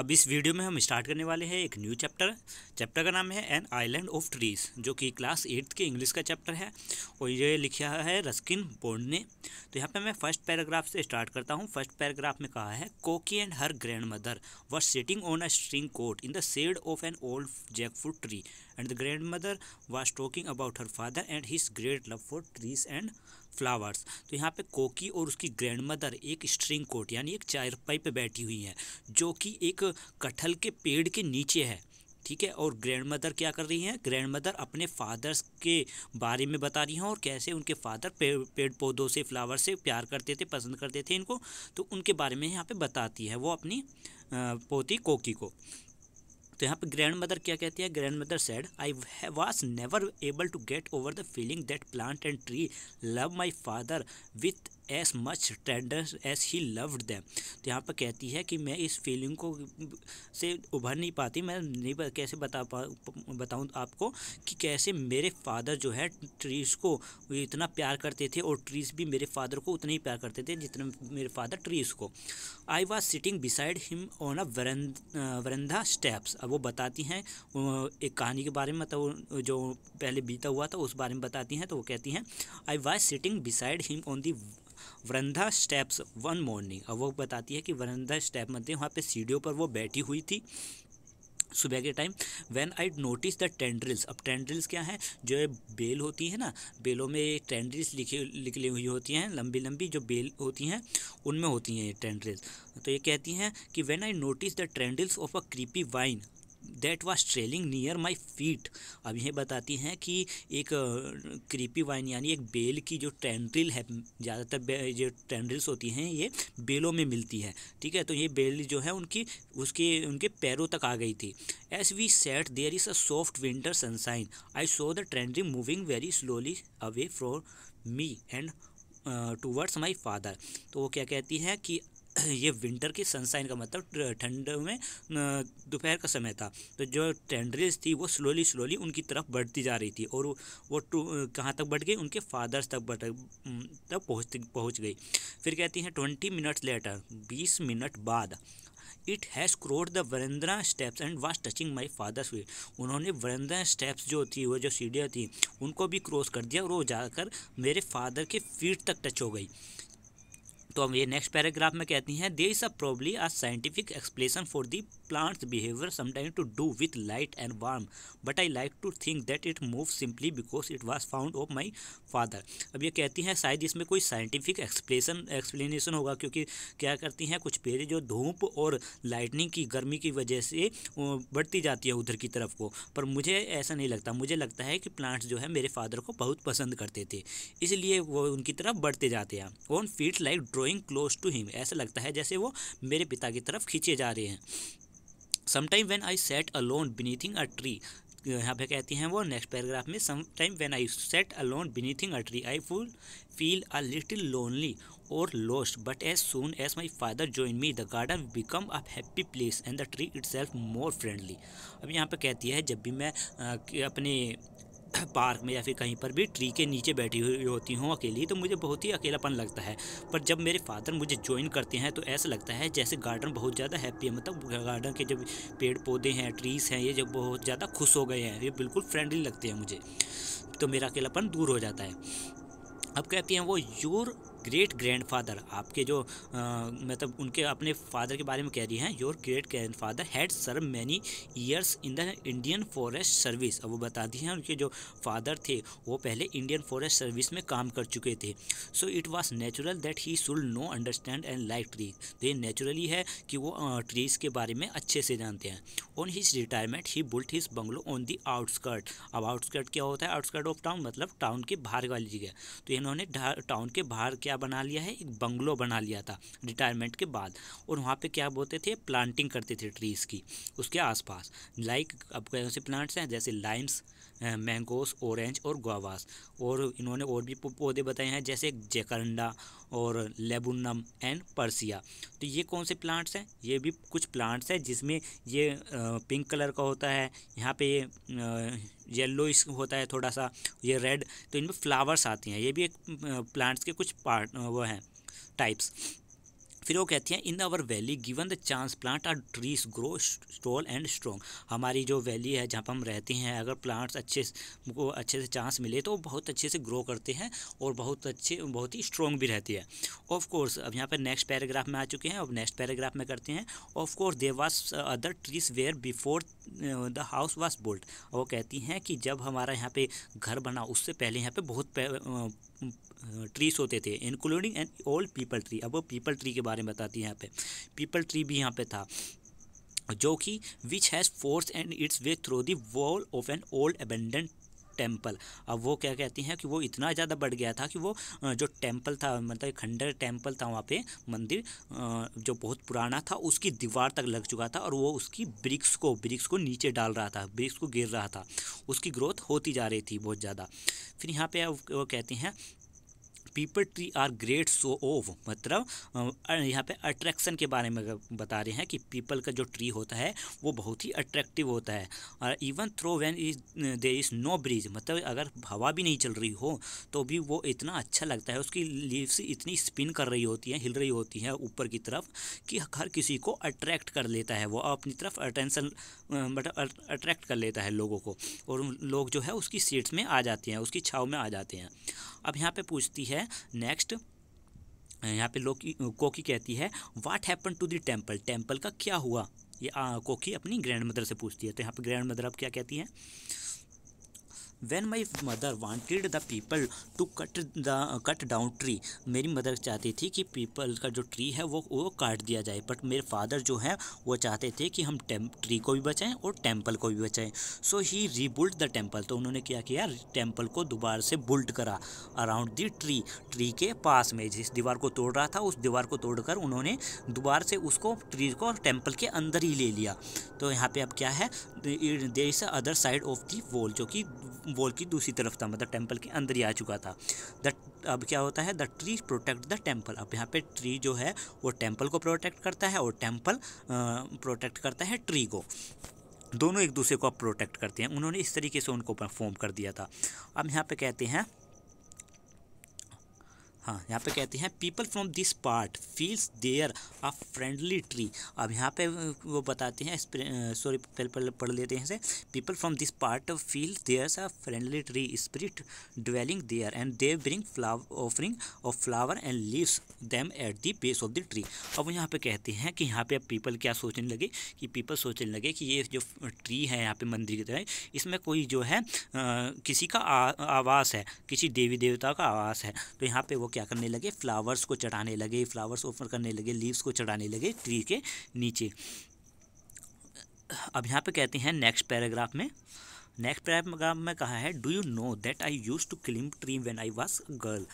अब इस वीडियो में हम स्टार्ट करने वाले हैं एक न्यू चैप्टर चैप्टर का नाम है एन आइलैंड ऑफ ट्रीज जो कि क्लास एट्थ के इंग्लिश का चैप्टर है और ये लिखा है रस्किन बोर्ड ने तो यहाँ पे मैं फर्स्ट पैराग्राफ से स्टार्ट करता हूँ फर्स्ट पैराग्राफ में कहा है Koki and her grandmother were sitting on a string cot in the shade of an old jackfruit tree and the grandmother was talking about her father and his great love for trees and flowers तो यहाँ पे कोकी और उसकी grandmother एक string cot यानी एक चारपाई पे बैठी हुई है जो कि एक कटहल के पेड़ के नीचे है ठीक है और ग्रैंड मदर क्या कर रही हैं ग्रैंड मदर अपने फादर्स के बारे में बता रही हैं और कैसे उनके फादर पेड़ पेड़ पौधों से फ्लावर से प्यार करते थे पसंद करते थे इनको तो उनके बारे में यहाँ पे बताती है वो अपनी पोती कोकी को तो यहाँ पे ग्रैंड मदर क्या कहती है grandmother said I was never able to get over the feeling that plant and tree love my father with as much tender as he loved them तो यहाँ पर कहती है कि मैं इस फीलिंग को से उभर नहीं पाती मैं नहीं कैसे बता पा बताऊँ आपको कि कैसे मेरे फादर जो है ट्रीज़ को इतना प्यार करते थे और ट्रीज़ भी मेरे फादर को उतना ही प्यार करते थे जितना मेरे फादर ट्रीज़ को I was sitting beside him on a veranda steps अब वो बताती हैं एक कहानी के बारे में मतलब जो पहले बीता हुआ था उस बारे में बताती हैं तो वो कहती हैं I was sitting beside him on the veranda steps one morning अब वो बताती है कि वृंदा स्टेप मतलब वहाँ पे सीढ़ियों पर वो बैठी हुई थी सुबह के time when I notice the tendrils अब टेंड्रिल्स क्या है जो बेल होती है ना बेलों में टेंड्रिल्स लिखी निकली हुई होती हैं लंबी लंबी जो बेल होती हैं उनमें होती हैं ये टेंड्रिल्स तो ये कहती हैं कि when I notice the tendrils of a creepy vine that was trailing near my feet अब यह बताती हैं कि एक क्रीपी वाइन यानी एक बेल की जो टेंड्रिल है ज़्यादातर जो टेंड्रिल्स होती हैं ये बेलों में मिलती है ठीक है तो ये बेल जो है उनकी उसके उनके पैरों तक आ गई थी as we sat there is a soft winter sunshine I saw the tendril moving very slowly away from me and towards my father तो वो क्या कहती है कि ये विंटर की सनसाइन का मतलब ठंड में दोपहर का समय था तो जो टेंडरीज थी वो स्लोली स्लोली उनकी तरफ बढ़ती जा रही थी और वो टू कहाँ तक बढ़ गई उनके फादर्स तक बढ़ तक पहुँच पहुँच गई फिर कहती हैं ट्वेंटी मिनट्स लेटर बीस मिनट बाद it has crossed the veranda steps and was touching my father's way उन्होंने वरिंद्रा स्टेप्स जो थी वो जो सीढ़ियाँ थी उनको भी क्रॉस कर दिया और वो जाकर मेरे फादर के फीट तक टच हो गई तो हम ये नेक्स्ट पैराग्राफ में कहती हैं there is a probably a scientific explanation for the plant's behaviour sometime to do with light and warm but I like to think that it move simply because it was fond of my father अब ये कहती हैं शायद इसमें कोई scientific explanation explanation होगा क्योंकि क्या करती हैं कुछ पेड़ जो धूप और लाइटनिंग की गर्मी की वजह से बढ़ती जाती है उधर की तरफ को पर मुझे ऐसा नहीं लगता मुझे लगता है कि प्लांट्स जो है मेरे फादर को बहुत पसंद करते थे इसलिए वो उनकी तरफ बढ़ते जाते हैं on feet like drawing close to him ऐसा लगता है जैसे वो मेरे पिता की तरफ खींचे जा रहे हैं sometime when I sat alone beneath a tree यहाँ पे कहती हैं वो नेक्स्ट पैराग्राफ में sometime when I sat alone beneath a tree I full feel a little lonely और but as as as my father father me the garden become a happy place and the tree tree self more friendly अब यहाँ पे कहती है जब भी मैं अपने पार्क में या फिर कहीं पर भी ट्री के नीचे बैठी हुई होती हूँ अकेली तो मुझे बहुत ही अकेलापन लगता है पर जब मेरे फादर मुझे ज्वाइन करते हैं तो ऐसा लगता है जैसे गार्डन बहुत ज़्यादा हैप्पी है मतलब गार्डन के जब पेड़ पौधे हैं ट्रीज़ हैं ये जब बहुत ज़्यादा खुश हो गए हैं ये बिल्कुल फ्रेंडली लगते हैं मुझे तो मेरा अकेलापन दूर हो जाता है अब कहती हैं वो योर ग्रेट ग्रैंडफादर आपके जो मतलब उनके अपने फादर के बारे में कह रही हैं your great grandfather had serve many years in the Indian forest service अब वो बता दी हैं उनके जो फादर थे वो पहले इंडियन फॉरेस्ट सर्विस में काम कर चुके थे so it was natural that he should know understand and like trees तो ये नेचुरली है कि वो ट्रीज़ के बारे में अच्छे से जानते हैं on his retirement he built his bungalow on the outskirt अब आउटस्कर्ट क्या होता है आउटस्कर्ट ऑफ टाउन मतलब टाउन के बाहर वाली जगह तो इन्होंने टाउन के बाहर क्या क्या बना लिया है एक बंगलो बना लिया था रिटायरमेंट के बाद और वहाँ पे क्या बोलते थे प्लांटिंग करते थे ट्रीज़ की उसके आसपास लाइक अब कौन से प्लांट्स हैं जैसे लाइम्स मैंगोस ऑरेंज और गवास और इन्होंने और भी पौधे बताए हैं जैसे जेकरंडा और लेबुनम एंड परसिया तो ये कौन से प्लांट्स हैं ये भी कुछ प्लांट्स हैं जिसमें ये पिंक कलर का होता है यहाँ पे ये येल्लो इस होता है थोड़ा सा ये रेड तो इनमें फ्लावर्स आती हैं ये भी एक प्लांट्स के कुछ पार्ट वो हैं टाइप्स फिर वो कहती हैं in our valley given the chance plant are trees grow tall and strong हमारी जो वैली है जहाँ पर हम रहते हैं अगर प्लांट्स अच्छे को अच्छे से चांस मिले तो बहुत अच्छे से ग्रो करते हैं और बहुत अच्छे बहुत ही स्ट्रॉन्ग भी रहती है ऑफ कोर्स अब यहाँ पर नेक्स्ट पैराग्राफ में आ चुके हैं अब नेक्स्ट पैराग्राफ में करते हैं of course there other trees were before the house was built वो कहती हैं कि जब हमारा यहाँ पे घर बना उससे पहले यहाँ पे बहुत ट्रीज़ होते थे including an old peepal tree अब वो पीपल ट्री के बारे में बताती है यहाँ पे पीपल ट्री भी यहाँ पे था जो कि which has force and its way through the wall of an old abandoned temple अब वो क्या कहती हैं कि वो इतना ज़्यादा बढ़ गया था कि वो जो टेम्पल था मतलब खंडर टेम्पल था वहाँ पे मंदिर जो बहुत पुराना था उसकी दीवार तक लग चुका था और वो उसकी ब्रिक्स को ब्रिक्स को नीचे डाल रहा था ब्रिक्स को गिर रहा था उसकी ग्रोथ होती जा रही थी बहुत ज़्यादा फिर यहाँ पे वो कहती हैं peepal tree are great show off मतलब यहाँ पे अट्रैक्शन के बारे में बता रहे हैं कि पीपल का जो ट्री होता है वो बहुत ही अट्रैक्टिव होता है और even though when is there is no breeze मतलब अगर हवा भी नहीं चल रही हो तो भी वो इतना अच्छा लगता है उसकी लीव्स इतनी स्पिन कर रही होती हैं हिल रही होती हैं ऊपर की तरफ कि हर किसी को अट्रैक्ट कर लेता है वो अपनी तरफ अटेंशन मतलब अट्रैक्ट कर लेता है लोगों को और लोग जो है उसकी सीट्स में आ जाते हैं उसकी छाव में आ जाते हैं अब यहाँ पे पूछती है नेक्स्ट यहाँ पे लोकी कोकी कहती है what happen to the temple temple का क्या हुआ ये आ, कोकी अपनी ग्रैंड मदर से पूछती है तो यहाँ पे ग्रैंड मदर अब क्या कहती है when my mother wanted the people to cut the cut down tree मेरी मदर चाहती थी कि पीपल का जो ट्री है वो वो काट दिया जाए बट मेरे फादर जो हैं वो चाहते थे कि हम ट्री को भी बचाएं और टेम्पल को भी बचाएं सो ही रीबुल्ड द टेम्पल तो उन्होंने क्या किया टेम्पल को दोबारा से बुल्ट करा अराउंड द ट्री ट्री के पास में जिस दीवार को तोड़ रहा था उस दीवार को तोड़कर उन्होंने दोबारा से उसको ट्री को टेम्पल के अंदर ही ले लिया तो यहाँ पर अब क्या है there is other side of the wall जो कि वॉल की दूसरी तरफ था मतलब टेम्पल के अंदर ही आ चुका था द अब क्या होता है the tree protect the temple अब यहाँ पे ट्री जो है वो टेम्पल को प्रोटेक्ट करता है और टेम्पल प्रोटेक्ट करता है ट्री को दोनों एक दूसरे को प्रोटेक्ट करते हैं उन्होंने इस तरीके से उनको परफॉर्म कर दिया था अब यहाँ पे कहते हैं हाँ यहाँ पे कहते हैं people from this part feels there a friendly tree अब यहाँ पे वो बताते हैं सॉरी पहले पढ़ लेते हैं इसे people from this part feels there a friendly tree spirit dwelling there and they bring flower offering of flower and leaves them at the base of the tree अब यहाँ पे कहते हैं कि यहाँ पे अब पीपल क्या सोचने लगे कि पीपल सोचने लगे कि ये जो ट्री है यहाँ पे मंदिर की तरह इसमें कोई जो है आ, किसी का आवास है किसी देवी देवता का आवास है तो यहाँ पे वो क्या करने लगे फ्लावर्स को चढ़ाने लगे फ्लावर्स ऑफर करने लगे लीव्स को चढ़ाने लगे ट्री के नीचे अब यहाँ पे कहते हैं नेक्स्ट पैराग्राफ में नेक्स्ट पैराग्राफ में कहा है do you know that I use to climb tree when I was girl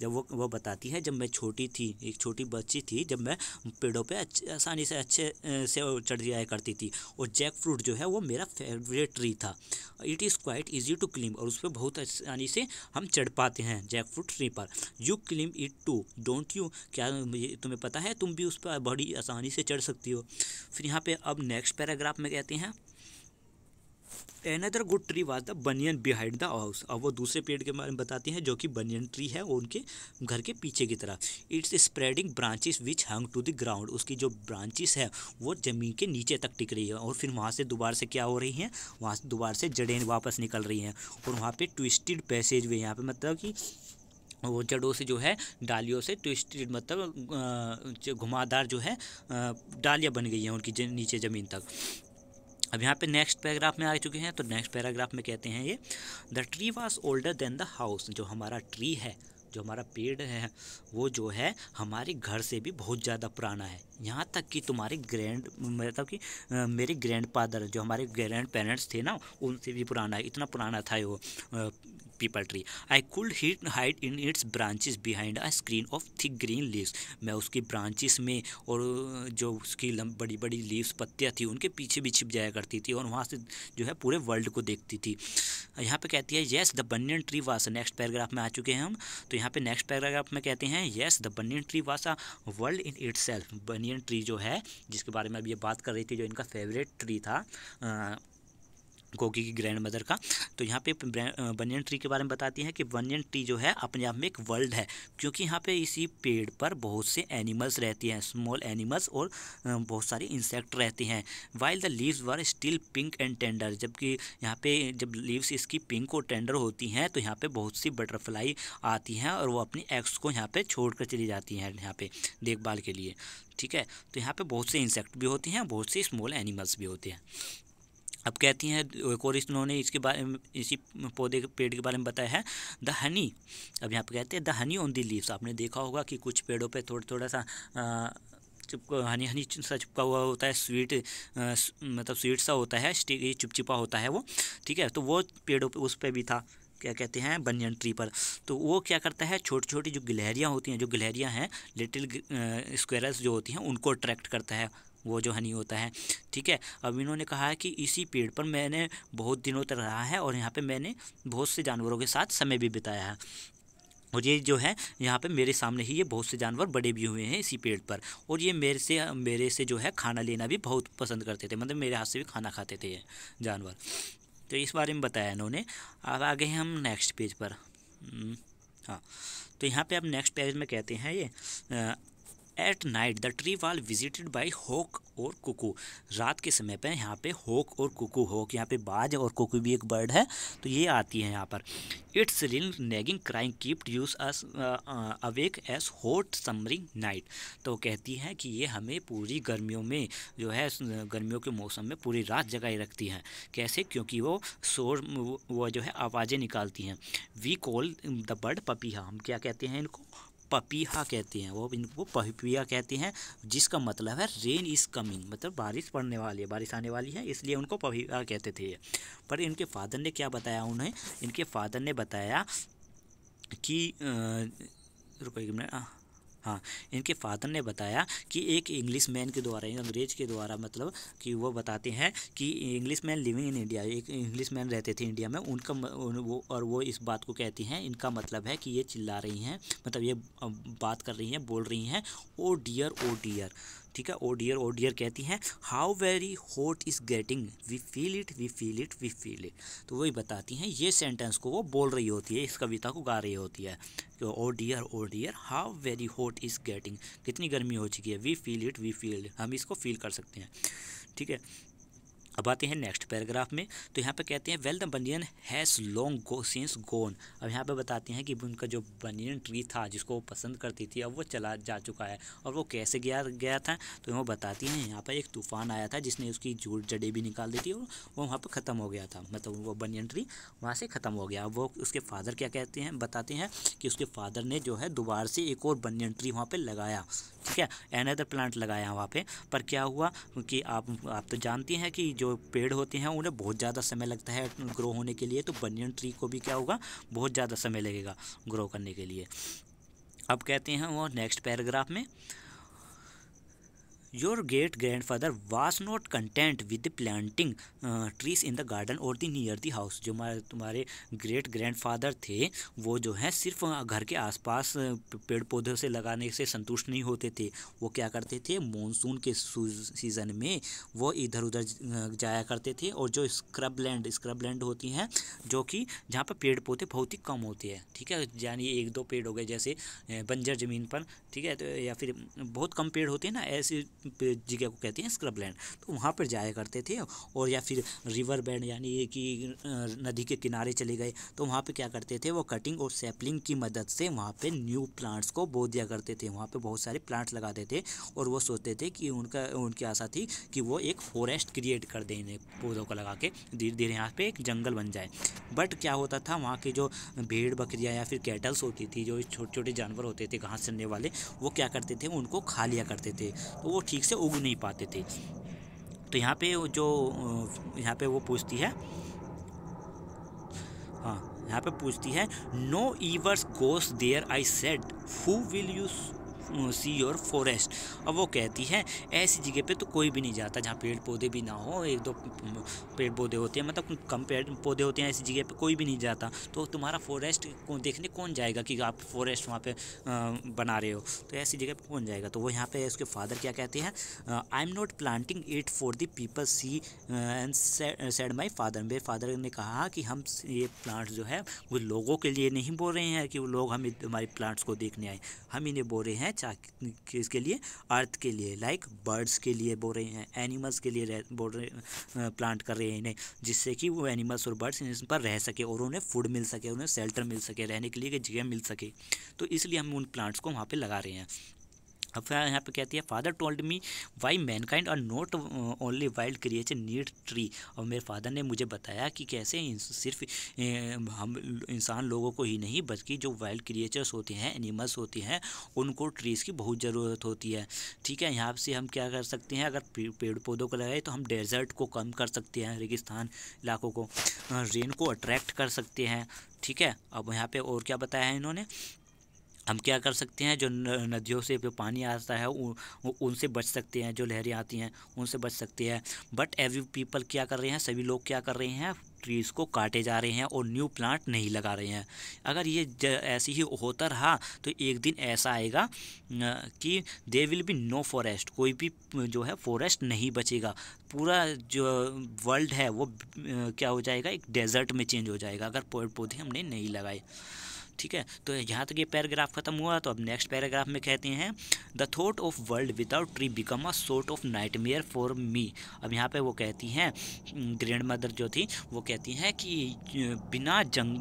जब वो वो बताती है जब मैं छोटी थी एक छोटी बच्ची थी जब मैं पेड़ों पे आसानी से अच्छे से चढ़ जाया करती थी और जैक फ्रूट जो है वो मेरा फेवरेट ट्री था it is quite easy to climb और उस पर बहुत आसानी से हम चढ़ पाते हैं जैक फ्रूट ट्री पर you climb it too don't you क्या तुम्हें पता है तुम भी उस पर बड़ी आसानी से चढ़ सकती हो फिर यहाँ पर अब नेक्स्ट पैराग्राफ में कहते हैं another good tree was the banyan behind the house और वो दूसरे पेड़ के बारे में बताती हैं जो कि बनियन ट्री है वो उनके घर के पीछे की तरफ its spreading branches which hung to the ground उसकी जो ब्रांचेस है वो ज़मीन के नीचे तक टिक रही है और फिर वहाँ से दोबारा से क्या हो रही हैं वहाँ से दोबारा से जड़ें वापस निकल रही हैं और वहाँ पर ट्विस्टेड पैसेज हुए यहाँ पर मतलब कि वो जड़ों से जो है डालियों से ट्विस्टेड मतलब घुमादार जो है डालियाँ बन गई हैं उनकी नीचे ज़मीन तक अब यहाँ पे नेक्स्ट पैराग्राफ में आ चुके हैं तो नेक्स्ट पैराग्राफ में कहते हैं ये the tree was older than the house जो हमारा ट्री है जो हमारा पेड़ है वो जो है हमारे घर से भी बहुत ज़्यादा पुराना है यहाँ तक कि तुम्हारे ग्रैंड मतलब कि मेरे ग्रैंड फादर जो हमारे ग्रैंड पेरेंट्स थे ना उनसे भी पुराना है इतना पुराना था वो peepal tree I could hit hide in its branches behind a screen of thick green leaves मैं उसकी ब्रांचेस में और जो उसकी बड़ी बड़ी लीव्स पत्तियाँ थी उनके पीछे भी छिप जाया करती थी और वहाँ से जो है पूरे वर्ल्ड को देखती थी यहाँ पे कहती है yes the banyan tree was next paragraph में आ चुके हैं हम तो यहाँ पे नेक्स्ट पैराग्राफ में कहते हैं yes the banyan tree was a world in self banyan tree जो है जिसके बारे में अब ये बात कर रही थी जो इनका फेवरेट ट्री था आ, गोगी की ग्रैंड मदर का तो यहाँ पे बनियन ट्री के बारे में बताती हैं कि बनियन ट्री जो है अपने आप में एक वर्ल्ड है क्योंकि यहाँ पे इसी पेड़ पर बहुत से एनिमल्स रहती हैं स्मॉल एनिमल्स और बहुत सारे इंसेक्ट रहते हैं while the leaves were still pink and tender जबकि यहाँ पे जब लीव्स इसकी पिंक और टेंडर होती हैं तो यहाँ पर बहुत सी बटरफ्लाई आती हैं और वो अपनी एग्स को यहाँ पर छोड़ कर चली जाती हैं यहाँ पे देखभाल के लिए ठीक है तो यहाँ पर बहुत से इंसेक्ट भी होते हैं बहुत से स्मॉल एनिमल्स भी होते हैं अब कहती हैं और इन्होंने इसके बारे में इसी पौधे के पेड़ के बारे में बताया है द हनी अब यहाँ पे कहते हैं the honey on the leaves आपने देखा होगा कि कुछ पेड़ों पे थोड़ा थोड़ा सा आ, चिपका हनी हनी सा चिपका हुआ होता है स्वीट मतलब स्वीट सा होता है चिपचिपा होता है वो ठीक है तो वो पेड़ों पे उस पर भी था क्या कहते हैं बनियन ट्री पर तो वो क्या करता है छोटी छोटी जो गिलहरियाँ होती हैं जो गिलहरियाँ हैं लिटिल स्क्वेरस जो होती हैं उनको अट्रैक्ट करता है वो जो हनी होता है ठीक है अब इन्होंने कहा है कि इसी पेड़ पर मैंने बहुत दिनों तक रहा है और यहाँ पे मैंने बहुत से जानवरों के साथ समय भी बिताया है और ये जो है यहाँ पे मेरे सामने ही ये बहुत से जानवर बड़े भी हुए हैं इसी पेड़ पर और ये मेरे से मेरे से जो है खाना लेना भी बहुत पसंद करते थे मतलब मेरे हाथ से भी खाना खाते थे ये जानवर तो इस बारे में बताया इन्होंने अब आगे हम नेक्स्ट पेज पर हम्म, हाँ तो यहाँ पे आप नेक्स्ट पेज में कहते हैं ये at night the tree was visited by hawk और कुकू रात के समय पे यहाँ पे होक और कुकू होक यहाँ पे बाज और कुकू भी एक बर्ड है तो ये आती है यहाँ पर its shrill nagging crying kept use us awake as hot summering night तो कहती है कि ये हमें पूरी गर्मियों में जो है गर्मियों के मौसम में पूरी रात जगाई रखती हैं कैसे क्योंकि वो शोर वो जो है आवाज़ें निकालती हैं वी कॉल द बर्ड पपीहा हम क्या कहते हैं इनको पपीहा कहते हैं वो इनको पपीहा कहते हैं जिसका मतलब है रेन इज़ कमिंग मतलब बारिश पड़ने वाली है बारिश आने वाली है इसलिए उनको पपीहा कहते थे पर इनके फादर ने क्या बताया उन्हें इनके फादर ने बताया कि रुपये मिनट हाँ। हाँ इनके फादर ने बताया कि एक इंग्लिश मैन के द्वारा अंग्रेज के द्वारा मतलब कि वो बताते हैं कि Englishman living in India एक इंग्लिश मैन रहते थे इंडिया में उनका उन, वो और वो इस बात को कहती हैं इनका मतलब है कि ये चिल्ला रही हैं मतलब ये बात कर रही हैं बोल रही हैं ओ डियर ओ डियर ठीक है ओडियर oh ओडियर oh कहती हैं how very hot is getting we feel it we feel it we feel it तो वही बताती हैं ये सेंटेंस को वो बोल रही होती है इस कविता को गा रही होती है oh dear oh dear how very hot is getting कितनी गर्मी हो चुकी है we feel it we feel हम इसको फील कर सकते हैं ठीक है अब आते हैं नेक्स्ट पैराग्राफ में तो यहाँ पर कहते हैं well the banyan has long go since gone अब यहाँ पर बताते हैं कि उनका जो बनियन ट्री था जिसको वो पसंद करती थी अब वो चला जा चुका है और वो कैसे गया गया था तो वो बताती हैं यहाँ पर एक तूफान आया था जिसने उसकी जूड़ जड़े भी निकाल दी थी और वो वहाँ पर ख़त्म हो गया था मतलब वो बनियन ट्री वहाँ से ख़त्म हो गया वो उसके फादर क्या कहते हैं बताते हैं कि उसके फादर ने जो है दोबारा से एक और बनियन ट्री वहाँ पर लगाया ठीक है एनदर प्लांट लगाया वहाँ पर क्या हुआ कि आप आप तो जानती हैं कि जो पेड़ होते हैं उन्हें बहुत ज़्यादा समय लगता है ग्रो होने के लिए तो बनियन ट्री को भी क्या होगा बहुत ज़्यादा समय लगेगा ग्रो करने के लिए अब कहते हैं वो नेक्स्ट पैराग्राफ में your great grandfather was not content with the uh, trees in the garden और द नियर the हाउस जो हमारे तुम्हारे ग्रैंड फ़ादर थे वो जो है सिर्फ घर के आसपास पेड़ पौधों से लगाने से संतुष्ट नहीं होते थे वो क्या करते थे मानसून के सीज़न में वो इधर उधर जाया करते थे और जो स्क्रब लैंड स्क्रब लैंड होती हैं जो कि जहाँ पर पेड़ पौधे बहुत ही कम होते हैं ठीक है यानी एक दो पेड़ हो गए जैसे बंजर ज़मीन पर ठीक है तो या फिर बहुत कम पेड़ होते हैं ना ऐसे जगह को कहते हैं स्क्रब लैंड तो वहाँ पर जाया करते थे और या फिर रिवर बैंड यानी कि नदी के किनारे चले गए तो वहाँ पर क्या करते थे वो कटिंग और सैपलिंग की मदद से वहाँ पर न्यू प्लांट्स को बो दिया करते थे वहाँ पर बहुत सारे प्लांट्स लगाते थे और वो सोचते थे कि उनका उनकी आशा थी कि वो एक फॉरेस्ट क्रिएट कर दें इन्हें पौधों को लगा के धीरे धीरे यहाँ पर एक जंगल बन जाए बट क्या होता था वहाँ के जो भेड़ बकरियाँ या फिर कैटल्स होती थी जो छोटे छोटे जानवर होते थे घास चलने वाले वो क्या करते थे उनको खा लिया करते थे तो वो ठीक से उग नहीं पाते थे तो यहाँ पे जो यहाँ पे वो पूछती है हाँ यहाँ पे पूछती है no ever goes there I said who will you see our forest अब वो कहती है ऐसी जगह पे तो कोई भी नहीं जाता जहाँ पेड़ पौधे भी ना हो एक दो पेड़ पौधे होते हैं मतलब कम पेड़ पौधे होते हैं ऐसी जगह पे कोई भी नहीं जाता तो तुम्हारा फॉरेस्ट को देखने कौन जाएगा कि आप फॉरेस्ट वहाँ पे बना रहे हो तो ऐसी जगह पर कौन जाएगा तो वो यहाँ पर उसके फादर क्या कहते हैं I am not planting it for the people see and said my father मेरे फादर ने कहा कि हम ये प्लांट्स जो है वो लोगों के लिए नहीं बोल रहे हैं कि वो लोग हम हमारे प्लांट्स को देखने आए हम इन्हें बोल रहे हैं अच्छा किसके लिए अर्थ के लिए लाइक बर्ड्स के लिए बो रहे हैं एनिमल्स के लिए बोल रहे प्लांट कर रहे हैं इन्हें जिससे कि वो एनिमल्स और बर्ड्स इन पर रह सके और उन्हें फूड मिल सके उन्हें शेल्टर मिल सके रहने के लिए जगह मिल सके तो इसलिए हम उन प्लांट्स को वहाँ पर लगा रहे हैं अब फिर यहाँ पे कहती है father told me why mankind और not only wild creature need tree और मेरे फादर ने मुझे बताया कि कैसे सिर्फ हम इंसान लोगों को ही नहीं बल्कि जो वाइल्ड क्रिएचर्स होते हैं एनिमल्स होते हैं उनको ट्रीज़ की बहुत ज़रूरत होती है ठीक है यहाँ से हम क्या कर सकते हैं अगर पेड़ पौधों को लगाए तो हम डेजर्ट को कम कर सकते हैं रेगिस्तान इलाकों को रेन को अट्रैक्ट कर सकते हैं ठीक है अब यहाँ पे और क्या बताया है इन्होंने हम क्या कर सकते हैं जो नदियों से जो पानी आता है उनसे बच सकते हैं जो लहरें आती हैं उनसे बच सकते हैं बट एवरी पीपल क्या कर रहे हैं सभी लोग क्या कर रहे हैं ट्रीज़ को काटे जा रहे हैं और न्यू प्लांट नहीं लगा रहे हैं अगर ये ऐसे ही होता रहा तो एक दिन ऐसा आएगा कि there will be no forest कोई भी जो है फॉरेस्ट नहीं बचेगा पूरा जो वर्ल्ड है वो क्या हो जाएगा एक डेजर्ट में चेंज हो जाएगा अगर पेड़ पौधे हमने नहीं लगाए ठीक है तो यहाँ तक ये पैराग्राफ खत्म हुआ तो अब नेक्स्ट पैराग्राफ में कहते हैं the thought of world without tree become a sort of night for me अब यहाँ पे वो कहती हैं ग्रैंड मदर जो थी वो कहती हैं कि बिना जंग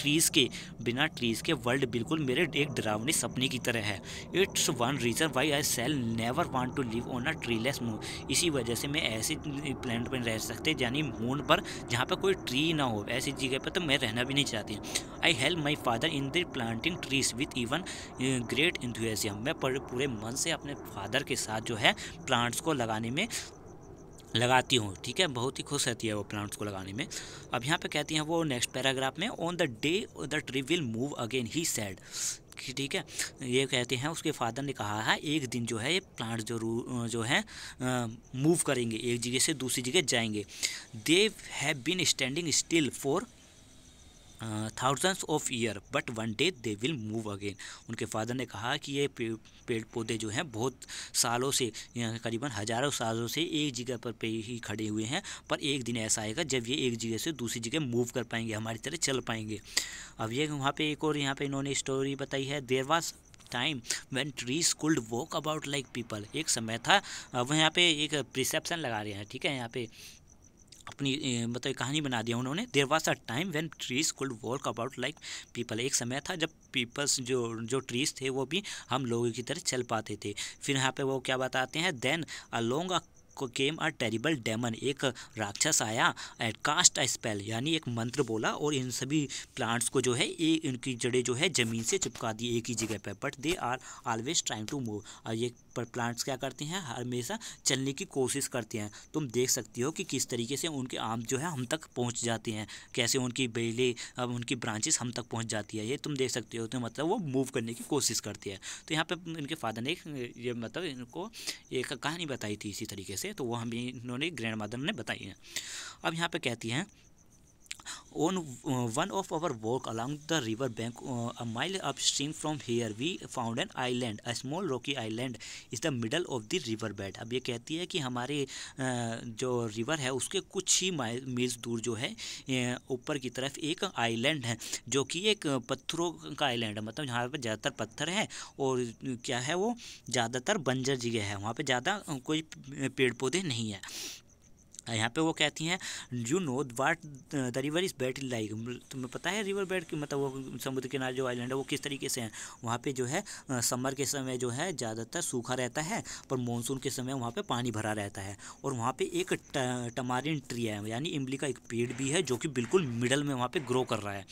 ट्रीज़ के बिना ट्रीज़ के वर्ल्ड बिल्कुल मेरे एक डरावने सपने की तरह है it's one reason why I shall never want to live on a treeless moon इसी वजह से मैं ऐसे प्लानट पर रह सकते यानी मून पर जहाँ पर कोई ट्री ना हो ऐसी जगह पर तो मैं रहना भी नहीं चाहती I help my father father in their planting trees with even great enthusiasm मैं पूरे मन से अपने फादर के साथ जो है प्लांट्स को लगाने में लगाती हूँ ठीक है बहुत ही खुश रहती है वो प्लांट्स को लगाने में अब यहाँ पे कहती हैं वो नेक्स्ट पैराग्राफ में on the day the tree will move again he said ठीक है ये कहते हैं उसके फादर ने कहा है एक दिन जो है ये प्लांट जो जो है मूव करेंगे एक जगह से दूसरी जगह जाएंगे they have been standing still for thousands of year but one day they will move again उनके फादर ने कहा कि ये पेड़ पौधे जो हैं बहुत सालों से करीबन हज़ारों सालों से एक जगह पर पे ही खड़े हुए हैं पर एक दिन ऐसा आएगा जब ये एक जगह से दूसरी जगह मूव कर पाएंगे हमारी तरह चल पाएंगे अब ये वहाँ पे एक और यहाँ पे इन्होंने स्टोरी बताई है there was time when trees could walk about like people एक समय था वह यहाँ पे एक प्रिसेप्शन लगा रहे हैं ठीक है यहाँ पे अपनी मतलब कहानी बना दिया उन्होंने there was a time when trees could walk about like people एक समय था जब पीपल्स जो जो ट्रीज थे वो भी हम लोगों की तरह चल पाते थे फिर यहाँ पे वो क्या बताते हैं then along a came a terrible demon एक राक्षस आया एंड कास्ट अ स्पेल यानी एक मंत्र बोला और इन सभी प्लांट्स को जो है ये इनकी जड़ें जो है ज़मीन से चिपका दी एक ही जगह पर but they are always trying to move और ये पर प्लांट्स क्या करते हैं हमेशा चलने की कोशिश करते हैं तुम देख सकती हो कि किस तरीके से उनके आम जो है हम तक पहुंच जाते हैं कैसे उनकी बेले अब उनकी ब्रांचेस हम तक पहुंच जाती है ये तुम देख सकते हो तो मतलब वो मूव करने की कोशिश करती है तो यहाँ पर इनके फादर ने ये मतलब इनको एक कहानी बताई थी इसी तरीके से तो वो भी इन्होंने ग्रैंड मदर ने बताई है अब यहाँ पे कहती हैं on one of our walk along the river bank uh, a mile upstream from here we found an island a small rocky island is the middle of the river bed ab ye अब ये कहती है jo river hai uske kuch hi miles dur jo hai upar ki taraf ek island hai jo ki ek कि ka island hai matlab yahan मतलब zyada tar patthar पत्थर aur kya hai wo zyada tar banjar jagah hai wahan pe zyada koi ped podhe nahi hai यहाँ पे वो कहती हैं you know what the river is bet like तुम्हें पता है रिवर बेट की मतलब वो समुद्र किनारे जो आइलैंड है वो किस तरीके से हैं वहाँ पे जो है समर के समय जो है ज़्यादातर सूखा रहता है पर मानसून के समय वहाँ पे पानी भरा रहता है और वहाँ पे एक टमारिन ट्री है यानी इमली का एक पेड़ भी है जो कि बिल्कुल मिडल में वहाँ पर ग्रो कर रहा है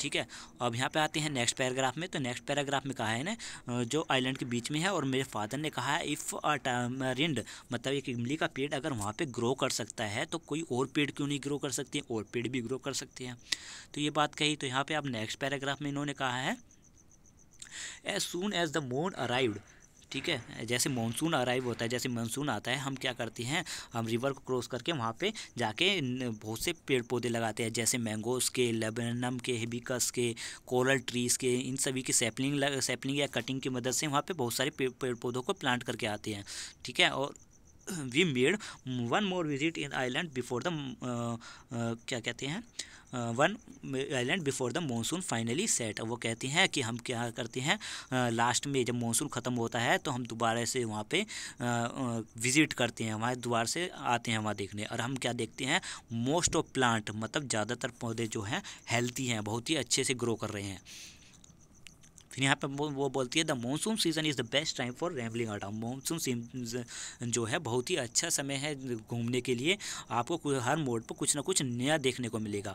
ठीक है अब यहाँ पे आते हैं नेक्स्ट पैराग्राफ में तो नेक्स्ट पैराग्राफ में कहा है ना जो आइलैंड के बीच में है और मेरे फादर ने कहा है इफ़ अ टमरिंड मतलब एक इमली का पेड़ अगर वहाँ पर ग्रो कर सकता है तो कोई और पेड़ क्यों नहीं ग्रो कर सकते और पेड़ भी ग्रो कर सकते हैं तो ये बात कही तो यहाँ पर आप नेक्स्ट पैराग्राफ में इन्होंने कहा है एज सुन एज द मोन अराइव्ड ठीक है जैसे मानसून अराइव होता है जैसे मानसून आता है हम क्या करते हैं हम रिवर को क्रॉस करके वहाँ पे जाके बहुत से पेड़ पौधे लगाते हैं जैसे मैंगोस के लेबनम के हिबिकस के कोरल ट्रीज़ के इन सभी की सैपलिंग सैपलिंग या कटिंग की मदद से वहाँ पर बहुत सारे पेड़ पौधों को प्लांट करके आते हैं ठीक है और we made one more visit in island before the क्या कहते हैं one island before the monsoon finally set वो कहती हैं कि हम क्या करते हैं लास्ट में जब मानसून ख़त्म होता है तो हम दोबारा से वहाँ पे विज़िट करते हैं वहाँ दोबारा से आते हैं वहाँ देखने और हम क्या देखते हैं मोस्ट ऑफ प्लांट मतलब ज़्यादातर पौधे जो हैं हेल्थी हैं बहुत ही अच्छे से ग्रो कर रहे हैं फिर यहाँ पर वो बोलती है the monsoon season is the best time for rambling out monsoon जो है बहुत ही अच्छा समय है घूमने के लिए आपको हर मोड पर कुछ ना कुछ नया देखने को मिलेगा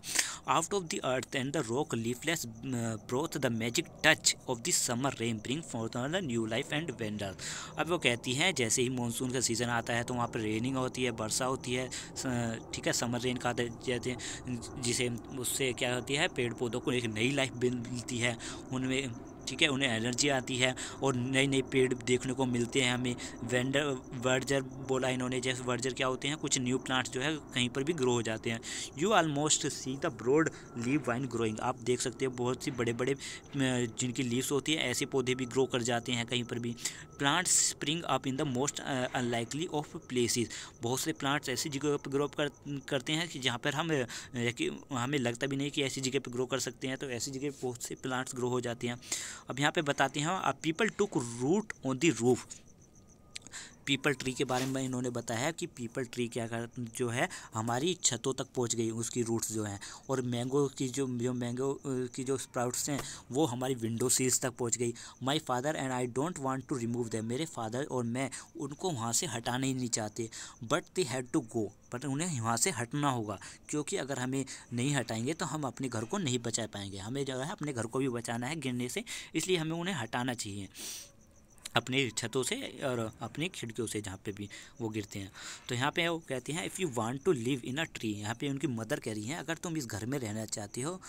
out of the earth and the rock leafless broth the magic touch of the summer rain bring forth the new life and wonder अब वो कहती हैं जैसे ही मानसून का सीज़न आता है तो वहाँ पर रेनिंग होती है वर्षा होती है ठीक है समर रेन का जैसे जिसे उससे क्या होती है पेड़ पौधों को एक नई लाइफ मिलती है उनमें ठीक है उन्हें एलर्जी आती है और नए नए पेड़ देखने को मिलते हैं हमें वेंडर वर्जर बोला इन्होंने जैसे वर्जर क्या होते हैं कुछ न्यू प्लांट्स जो है कहीं पर भी ग्रो हो जाते हैं you almost see the broad leave vine growing आप देख सकते हो बहुत सी बड़े बड़े जिनकी लीव्स होती है ऐसे पौधे भी ग्रो कर जाते हैं कहीं पर भी plants spring up in the most unlikely of places बहुत से प्लांट्स ऐसी जगह पर ग्रो कर, करते हैं कि जहाँ पर हम हमें लगता भी नहीं कि ऐसी जगह पर ग्रो कर सकते हैं तो ऐसी जगह बहुत से प्लांट्स ग्रो हो जाते हैं अब यहाँ पे बताते हैं peepal took root on the roof peepal tree के बारे में इन्होंने बताया कि पीपल ट्री क्या कर जो है हमारी छतों तक पहुंच गई उसकी रूट्स जो हैं और मैंगो की जो जो मैंगो की जो स्प्राउट्स हैं वो हमारी विंडो सीज तक पहुंच गई my father and I don't want to remove them मेरे फादर और मैं उनको वहाँ से हटाना ही नहीं चाहते but they had to go but उन्हें वहाँ से हटना होगा क्योंकि अगर हमें नहीं हटाएंगे तो हम अपने घर को नहीं बचा पाएंगे हमें जो है अपने घर को भी बचाना है गिरने से इसलिए हमें उन्हें हटाना चाहिए अपनी छतों से और अपनी खिड़कियों से जहाँ पे भी वो गिरते हैं तो यहाँ पे वो कहते हैं if you want to live in a tree यहाँ पे उनकी मदर कह रही है अगर तुम इस घर में रहना चाहते हो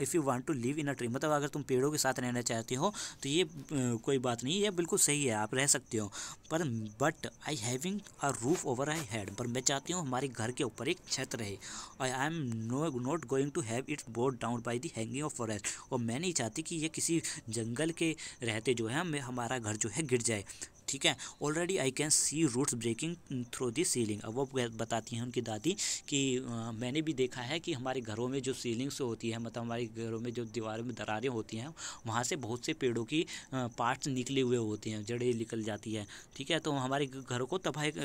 if you want to live in a tree मतलब अगर तुम पेड़ों के साथ रहना चाहते हो तो ये कोई बात नहीं ये बिल्कुल सही है आप रह सकते हो पर but I having a roof over I had पर मैं चाहती हूँ हमारे घर के ऊपर एक छत रहे और I am no not going to have its board down by the hanging of forest और मैं नहीं चाहती कि ये किसी जंगल के रहते जो है हमारा घर जो है है गिर जाए ठीक है already I can see roots breaking through the ceiling अब वो बताती हैं उनकी दादी कि आ, मैंने भी देखा है कि हमारे घरों में जो सीलिंग्स होती है मतलब हमारे घरों में जो दीवारों में दरारें होती हैं वहाँ से बहुत से पेड़ों की पार्ट्स निकले हुए होते हैं जड़ें निकल जाती है ठीक है तो हमारे घरों को तबाह एक,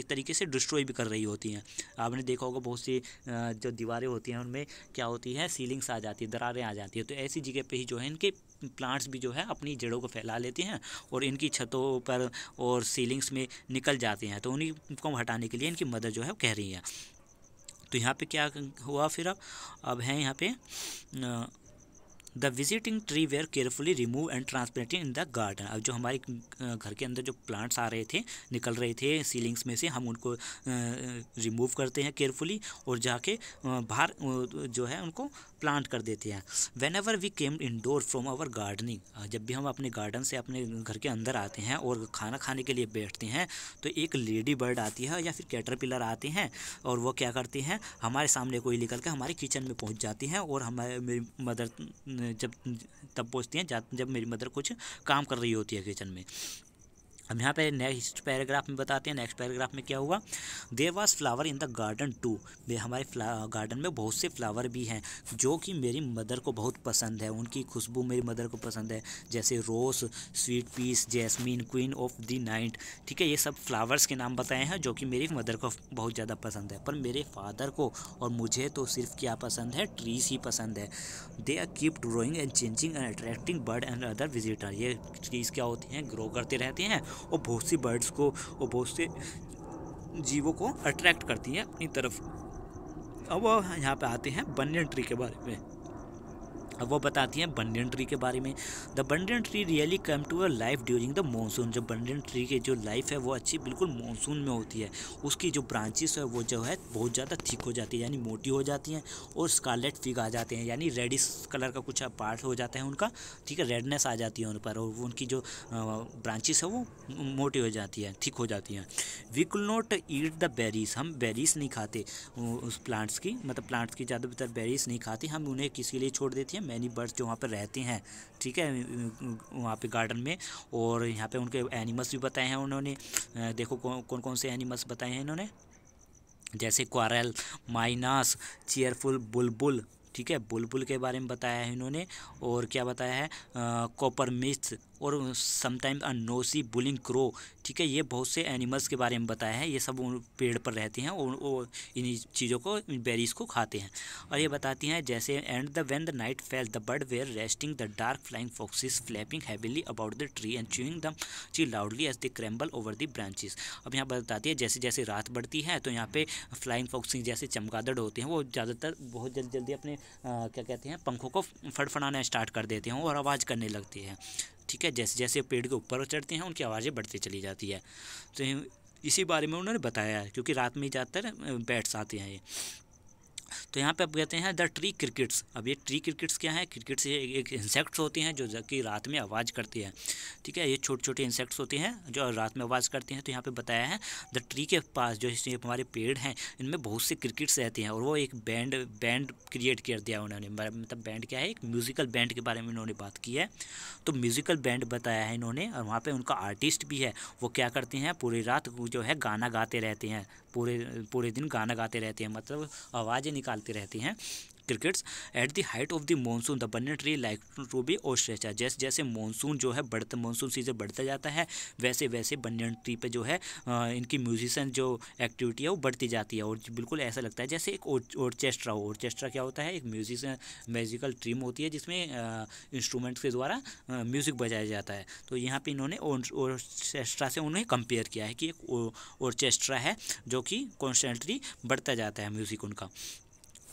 एक तरीके से डिस्ट्रॉय भी कर रही होती हैं आपने देखा होगा बहुत सी जो दीवारें होती हैं उनमें क्या होती है सीलिंग्स आ जाती है दरारें आ जाती है तो ऐसी जगह पर ही जो है इनके प्लांट्स भी जो है अपनी जड़ों को फैला लेते हैं और इनकी छतों पर और सीलिंग्स में निकल जाते हैं तो उन्हीं को हटाने के लिए इनकी मदद जो है कह रही है तो यहाँ पे क्या हुआ फिर अब अब है यहाँ पे the visiting tree were carefully remove and transplanting in the garden अब जो हमारे घर के अंदर जो प्लांट्स आ रहे थे निकल रहे थे सीलिंग्स में से हम उनको रिमूव करते हैं केयरफुली और जाके बाहर जो है उनको प्लांट कर देते हैं whenever we came indoor from our gardening जब भी हम अपने गार्डन से अपने घर के अंदर आते हैं और खाना खाने के लिए बैठते हैं तो एक लेडी बर्ड आती है या फिर कैटरपिलर आते हैं और वो क्या करती हैं हमारे सामने कोई निकल के हमारे किचन में पहुँच जाती हैं और हमारे मेरी मदर जब तब पहुँचती हैं जब मेरी मदर कुछ काम कर रही होती है किचन में अब यहाँ पे नेक्स्ट पैराग्राफ में बताते हैं नेक्स्ट पैराग्राफ में क्या हुआ there was flower in the garden too हमारे गार्डन में बहुत से फ्लावर भी हैं जो कि मेरी मदर को बहुत पसंद है उनकी खुशबू मेरी मदर को पसंद है जैसे rose sweet peas jasmine queen of the night ठीक है ये सब फ्लावर्स के नाम बताए हैं जो कि मेरी मदर को बहुत ज़्यादा पसंद है पर मेरे फादर को और मुझे तो सिर्फ क्या पसंद है ट्रीज ही पसंद है they are keep growing and changing and attracting bird and other visitor ये ट्रीज़ क्या होती हैं ग्रो करते रहते हैं और बहुत सी बर्ड्स को और बहुत से जीवों को अट्रैक्ट करती हैं अपनी तरफ अब यहाँ पे आते हैं बनियन ट्री के बारे में वो बताती हैं बंडियन ट्री के बारे में the banyan tree really come to our life during the monsoon जो बंडियन ट्री की जो लाइफ है वो अच्छी बिल्कुल मानसून में होती है उसकी जो ब्रांचेस है वो जो है बहुत ज़्यादा थिक हो जाती है यानी मोटी हो जाती हैं और स्कारलेट फिग आ जाते हैं यानी रेडिस कलर का कुछ पार्ट हो जाता है उनका ठीक है रेडनेस आ जाती है उन पर और उनकी जो ब्रांचेस है वो मोटी हो जाती है थिक हो जाती हैं we could not eat the berries हम बेरीज नहीं खाते उस प्लांट्स की मतलब प्लांट्स की ज़्यादातर बेरीज नहीं खाते हम उन्हें किसी लिए छोड़ देती हैं मैनी बर्ड्स जो वहाँ पर रहते हैं ठीक है वहाँ पे गार्डन में और यहाँ पे उनके एनिमल्स भी बताए हैं उन्होंने देखो कौन कौन, कौन से एनिमल्स बताए हैं इन्होंने जैसे क्वारल माइनास चेयरफुल बुलबुल ठीक है बुलबुल के बारे में बताया है इन्होंने और क्या बताया है कॉपर मिथ्स और sometime a noisy bullying crow ठीक है ये बहुत से एनिमल्स के बारे में बताया है ये सब पेड़ पर रहते हैं और वो इन चीज़ों को बेरीज को खाते हैं और ये बताती हैं जैसे and the when the night fell the bird were resting the dark flying foxes flapping heavily about the tree and chewing them ची loudly as the scramble over the branches अब यहाँ बताती है जैसे जैसे रात बढ़ती है तो यहाँ पे फ्लाइंग फॉक्सिंग जैसे चमगादड़ होते हैं वो ज़्यादातर बहुत जल्दी जल्दी अपने क्या कहते हैं पंखों को फड़फड़ाना स्टार्ट कर देते हैं और आवाज़ करने लगते हैं ठीक है जैसे जैसे पेड़ के ऊपर चढ़ते हैं उनकी आवाज़ें बढ़ती चली जाती है तो इसी बारे में उन्होंने बताया क्योंकि रात में ज़्यादातर बैट्स आते हैं ये तो यहाँ पे आप कहते हैं द ट्री क्रिकेट्स अब ये ट्री क्रिकेट्स क्या है क्रिकेट्स ये एक इंसेक्ट्स होते हैं जो कि रात में आवाज़ करती है ठीक है ये छोटे छोटे इंसेक्ट्स होते हैं जो रात में आवाज़ करते हैं तो यहाँ पर बताया है द ट्री के पास जो हमारे पेड़ हैं इनमें बहुत से क्रिकेट्स रहते हैं और वो एक बैंड बैंड क्रिएट कर दिया उन्होंने मतलब, मतलब बैंड क्या है एक म्यूज़िकल बैंड के बारे में इन्होंने बात की है तो म्यूज़िकल बैंड बताया है इन्होंने और वहाँ पर उनका आर्टिस्ट भी है वो क्या करते हैं पूरी रात जो है गाना गाते रहते हैं पूरे पूरे दिन गाना गाते रहते हैं मतलब आवाज़ें निकालती रहती हैं crickets at the height of the monsoon the banyan tree like to be orchestra जैसे जैसे मानसून जो है बढ़ता मानसून सीजन बढ़ता जाता है वैसे वैसे बनियन ट्री पे जो है इनकी म्यूजिशन जो एक्टिविटी है वो बढ़ती जाती है और बिल्कुल ऐसा लगता है जैसे एक ऑर्चेस्ट्रा हो ऑर्चेस्ट्रा क्या होता है एक म्यूजिशन म्यूजिकल ट्रीम होती है जिसमें इंस्ट्रूमेंट्स के द्वारा म्यूज़िक बजाया जाता है तो यहाँ पर इन्होंने ऑर्चेस्ट्रा से उन्हें कंपेयर किया है कि एक ऑर्चेस्ट्रा है जो कि कॉन्स्टेंटली बढ़ता जाता है म्यूज़िक उनका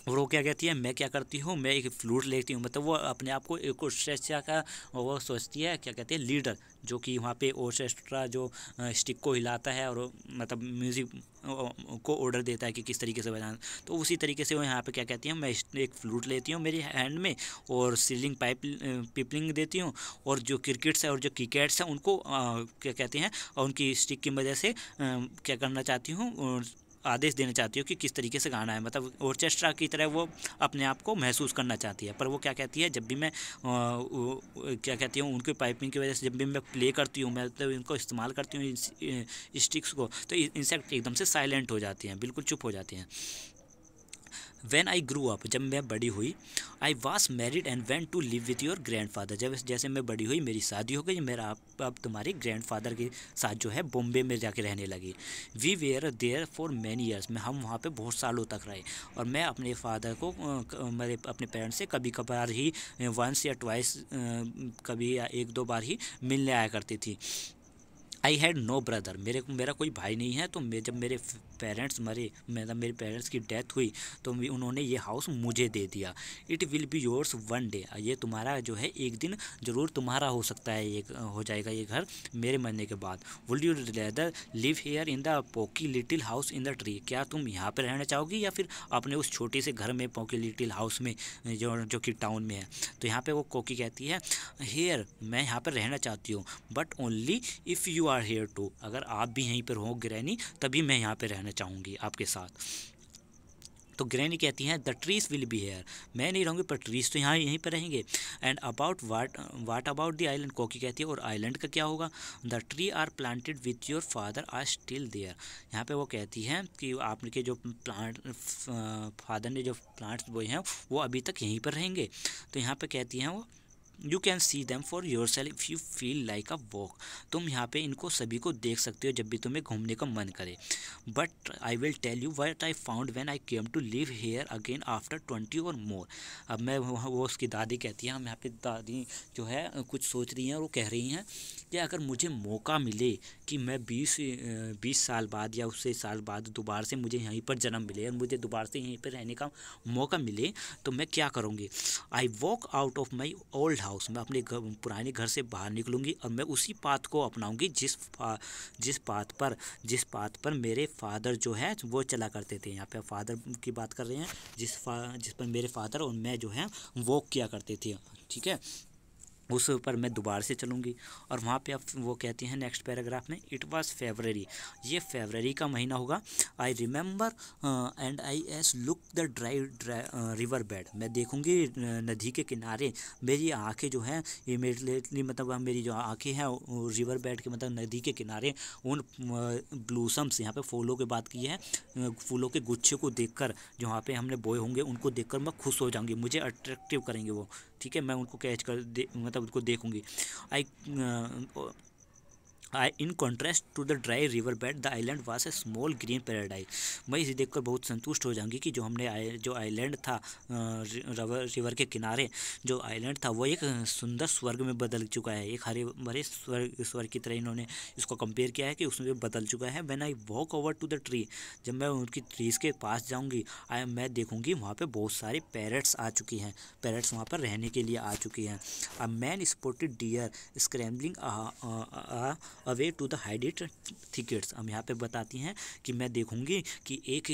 और वो क्या कहती है मैं क्या करती हूँ मैं एक फ्लूट लेती हूँ मतलब वो अपने आप को एक ऑर्केस्ट्रा का वो सोचती है क्या कहते हैं लीडर जो कि वहाँ पे ऑर्केस्ट्रा जो स्टिक को हिलाता है और मतलब म्यूज़िक को ऑर्डर देता है कि किस तरीके से बजाना तो उसी तरीके से वो यहाँ पे क्या कहती है मैं एक फ्लूट लेती हूँ मेरी हैंड में और सीलिंग पाइप पिपलिंग देती हूँ और जो क्रिकेट्स है और जो क्रिकेट्स हैं उनको क्या कहते हैं और उनकी स्टिक की वजह से क्या करना चाहती हूँ आदेश देना चाहती हो कि किस तरीके से गाना है मतलब ऑर्केस्ट्रा की तरह वो अपने आप को महसूस करना चाहती है पर वो क्या कहती है जब भी मैं क्या कहती हूँ उनके पाइपिंग की वजह से जब भी मैं प्ले करती हूँ मैं तो इनको इस्तेमाल करती हूँ स्टिक्स को तो इंसेक्ट एकदम से साइलेंट हो जाती हैं बिल्कुल चुप हो जाती हैं वैन आई ग्रू अप जब मैं बड़ी हुई I was married and went to live with your grandfather जब जैसे मैं बड़ी हुई मेरी शादी हो गई मेरा आप अब तुम्हारे ग्रैंड फादर के साथ जो है बॉम्बे में जाके रहने लगी we were there for many years में हम वहाँ पर बहुत सालों तक रहे और मैं अपने फादर को मेरे अपने पेरेंट्स से कभी कभार ही वंस या ट्वाइस कभी या एक दो बार ही मिलने आया करती थी आई हैड नो ब्रदर मेरे को मेरा कोई भाई नहीं है तो मैं जब मेरे पेरेंट्स मरे मतलब मेरे पेरेंट्स की डेथ हुई तो उन्होंने ये हाउस मुझे दे दिया it will be yours one day ये तुम्हारा जो है एक दिन ज़रूर तुम्हारा हो सकता है ये हो जाएगा ये घर मेरे मरने के बाद would you rather live here in the poky little house in the tree क्या तुम यहाँ पर रहना चाहोगी या फिर अपने उस छोटे से घर में पोकी लिटिल हाउस में जो जो कि टाउन में है तो यहाँ पर वो कोकी कहती है हेयर मैं यहाँ पर रहना चाहती हूँ but only if you are here too अगर आप भी यहीं पर हो ग्रैनी तभी मैं यहाँ पर रहना चाहूँगी आपके साथ तो ग्रैनी कहती हैं the trees will be here मैं नहीं रहूँगी पर ट्रीज तो यहाँ यहीं पर रहेंगे and about what what about the island Koki कहती है और आइलैंड का क्या होगा the tree are planted with your father are still there यहाँ पे वो कहती हैं कि आपने के जो प्लांट फादर ने जो प्लांट्स बोए हैं वो अभी तक यहीं पर रहेंगे तो यहाँ पर कहती हैं वो you can see them for yourself if you feel like a walk तुम यहाँ पे इनको सभी को देख सकते हो जब भी तुम्हें घूमने का मन करे but I will tell you what I found when I came to live here again after twenty or more अब मैं वो उसकी दादी कहती है हम यहाँ पे दादी जो है कुछ सोच रही हैं और वो कह रही हैं कि अगर मुझे मौका मिले कि मैं बीस बीस साल बाद या उससे साल बाद दोबारा से मुझे यहीं पर जन्म मिले और मुझे दोबारा से यहीं पर रहने का मौका मिले तो मैं क्या करूँगी I walk out of my old house house मैं अपने घर पुराने घर से बाहर निकलूँगी और मैं उसी पाथ को अपनाऊँगी जिस जिस पाथ पर जिस पाथ पर मेरे फादर जो है वो चला करते थे यहाँ पे फादर की बात कर रहे हैं जिस जिस पर मेरे फादर और मैं जो है वॉक किया करते थे ठीक है उस पर मैं दोबारा से चलूँगी और वहाँ पे आप वो कहती हैं नेक्स्ट पैराग्राफ में इट वाज फेबररी ये फेबररी का महीना होगा I remember and I as look the dry river bed मैं देखूँगी uh, नदी के किनारे मेरी आँखें जो हैं इमीडिएटली मतलब मेरी जो आँखें हैं रिवर बेड के मतलब नदी के किनारे उन ब्लूसम्स uh, यहाँ पर फूलों की बात की है uh, फूलों के गुच्छे को देख जो वहाँ पे हमने बोए होंगे उनको देख मैं खुश हो जाऊँगी मुझे अट्रैक्टिव करेंगे वो ठीक है मैं उनको कैच कर दे मतलब उनको देखूँगी I I in contrast to the dry river bed the island was a small green paradise मैं इसे देखकर बहुत संतुष्ट हो जाऊंगी कि जो हमने आए, जो आइलैंड था रवर रिवर के किनारे जो आइलैंड था वो एक सुंदर स्वर्ग में बदल चुका है एक हरे भरे स्वर्ग स्वर्ग की तरह इन्होंने इसको कंपेयर किया है कि उसमें बदल चुका है when I walk over to the tree जब मैं उनकी ट्रीज़ के पास जाऊँगी आई मैं देखूँगी वहाँ पर बहुत सारे पैरट्स आ चुकी हैं पैरट्स वहाँ पर रहने के लिए आ चुकी हैं a man spotted deer scrambling away to the hidden thickets हम यहाँ पे बताती हैं कि मैं देखूँगी कि एक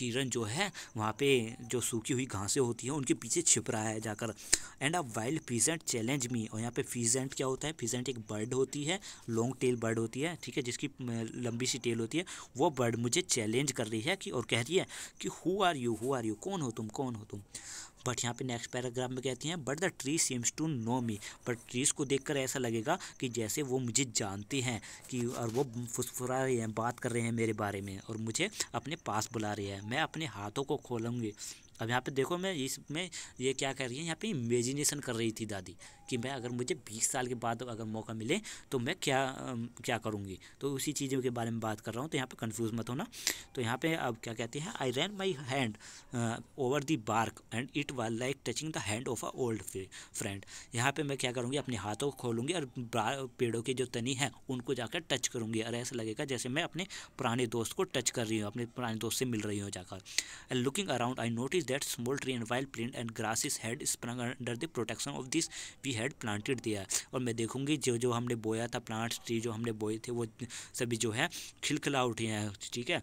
हिरन जो है वहाँ पे जो सूखी हुई घासें होती हैं उनके पीछे छिप रहा है जाकर and a wild pheasant challenge me और यहाँ पे फीजेंट क्या होता है फीजेंट एक बर्ड होती है लॉन्ग टेल बर्ड होती है ठीक है जिसकी लंबी सी टेल होती है वो बर्ड मुझे चैलेंज कर रही है कि और कह रही है कि who are you who are you कौन हो तुम कौन हो तुम बट यहाँ पे नेक्स्ट पैराग्राम में कहती हैं but the tree seems to know me but trees को देखकर ऐसा लगेगा कि जैसे वो मुझे जानती हैं कि और वो फुसफुरा रही हैं बात कर रहे हैं मेरे बारे में और मुझे अपने पास बुला रही है मैं अपने हाथों को खोलूँगी अब यहाँ पे देखो मैं इसमें ये क्या कर रही है यहाँ पे इमेजिनेशन कर रही थी दादी कि मैं अगर मुझे बीस साल के बाद अगर मौका मिले तो मैं क्या क्या करूँगी तो उसी चीज़ों के बारे में बात कर रहा हूँ तो यहाँ पे कंफ्यूज मत होना तो यहाँ पे अब क्या कहती है I ran my hand over the bark and it was like touching the hand of a old friend यहाँ पर मैं क्या करूँगी अपने हाथों को खोलूँगी और पेड़ों के जो तनी है उनको जाकर टच करूँगी और ऐसा लगेगा जैसे मैं अपने पुराने दोस्त को टच कर रही हूँ अपने पुराने दोस्त से मिल रही हूँ जाकर and looking around I notice noticed that small tree and wild plant and grasses had sprung under the protection of this we had planted there और मैं देखूंगी जो जो हमने बोया था प्लांट्स ट्री जो हमने बोए थे वो सभी जो है खिलखिला उठे हैं ठीक है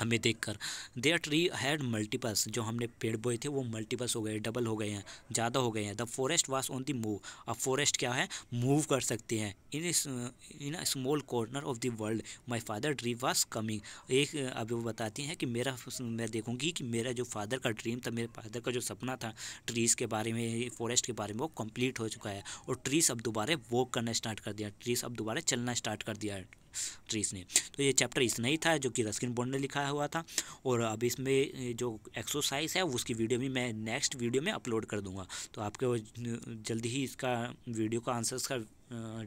हमें देखकर देयर ट्री हैड मल्टीपल्स जो हमने पेड़ बोए थे वो मल्टीपल्स हो गए डबल हो गए हैं ज़्यादा हो गए हैं the forest was on the move अब फॉरेस्ट क्या है मूव कर सकते हैं in in small corner of the world my father dream was coming एक अभी वो बताती हैं कि मेरा मैं देखूंगी कि मेरा जो फादर का ड्रीम था मेरे फादर का जो सपना था ट्रीज़ के बारे में फॉरेस्ट के बारे में वो कम्प्लीट हो चुका है और ट्रीज़ अब दोबारा वॉक करना स्टार्ट कर दिया ट्रीज़ अब दोबारा चलना स्टार्ट कर दिया है ट्रीस ने तो ये चैप्टर इतना ही था जो कि रस्किन बोर्ड ने लिखा हुआ था और अब इसमें जो एक्सरसाइज है उसकी वीडियो भी मैं नेक्स्ट वीडियो में अपलोड कर दूंगा तो आपके जल्दी ही इसका वीडियो का आंसर्स का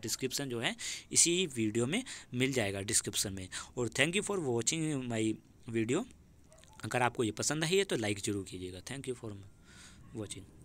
डिस्क्रिप्शन जो है इसी वीडियो में मिल जाएगा डिस्क्रिप्शन में और thank you for watching my video अगर आपको ये पसंद आई है तो लाइक ज़रूर कीजिएगा थैंक यू फॉर वॉचिंग